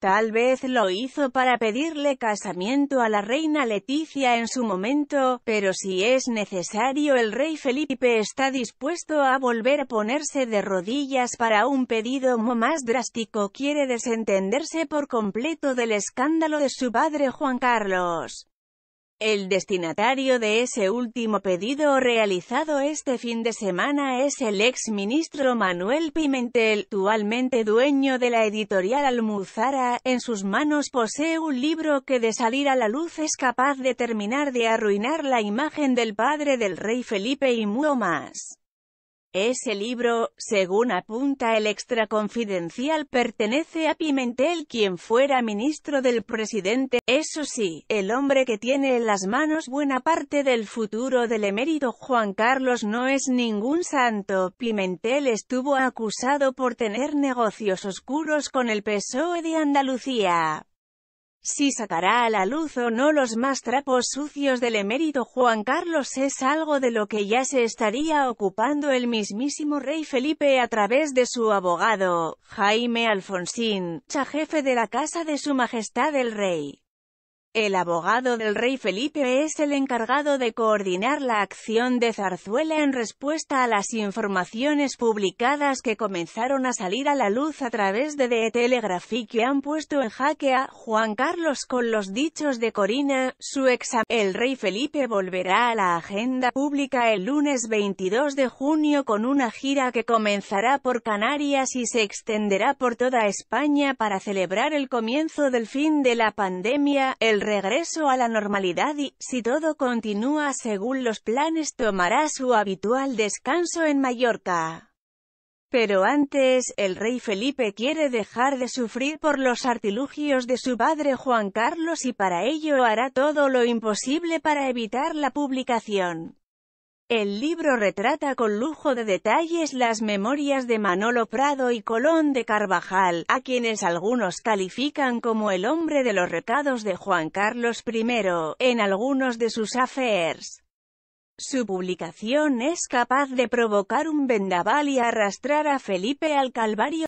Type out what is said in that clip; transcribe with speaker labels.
Speaker 1: Tal vez lo hizo para pedirle casamiento a la reina Leticia en su momento, pero si es necesario el rey Felipe está dispuesto a volver a ponerse de rodillas para un pedido más drástico. Quiere desentenderse por completo del escándalo de su padre Juan Carlos. El destinatario de ese último pedido realizado este fin de semana es el ex ministro Manuel Pimentel, actualmente dueño de la editorial Almuzara, en sus manos posee un libro que de salir a la luz es capaz de terminar de arruinar la imagen del padre del rey Felipe y mucho más. Ese libro, según apunta el extraconfidencial, pertenece a Pimentel quien fuera ministro del presidente, eso sí, el hombre que tiene en las manos buena parte del futuro del emérito Juan Carlos no es ningún santo. Pimentel estuvo acusado por tener negocios oscuros con el PSOE de Andalucía. Si sacará a la luz o no los más trapos sucios del emérito Juan Carlos es algo de lo que ya se estaría ocupando el mismísimo rey Felipe a través de su abogado, Jaime Alfonsín, chajefe de la Casa de Su Majestad el Rey. El abogado del rey Felipe es el encargado de coordinar la acción de Zarzuela en respuesta a las informaciones publicadas que comenzaron a salir a la luz a través de The Telegraph y que han puesto en jaque a Juan Carlos con los dichos de Corina, su ex. El rey Felipe volverá a la agenda pública el lunes 22 de junio con una gira que comenzará por Canarias y se extenderá por toda España para celebrar el comienzo del fin de la pandemia. El regreso a la normalidad y, si todo continúa según los planes, tomará su habitual descanso en Mallorca. Pero antes, el rey Felipe quiere dejar de sufrir por los artilugios de su padre Juan Carlos y para ello hará todo lo imposible para evitar la publicación el libro retrata con lujo de detalles las memorias de Manolo Prado y Colón de Carvajal, a quienes algunos califican como el hombre de los recados de Juan Carlos I, en algunos de sus affairs. Su publicación es capaz de provocar un vendaval y arrastrar a Felipe al Calvario.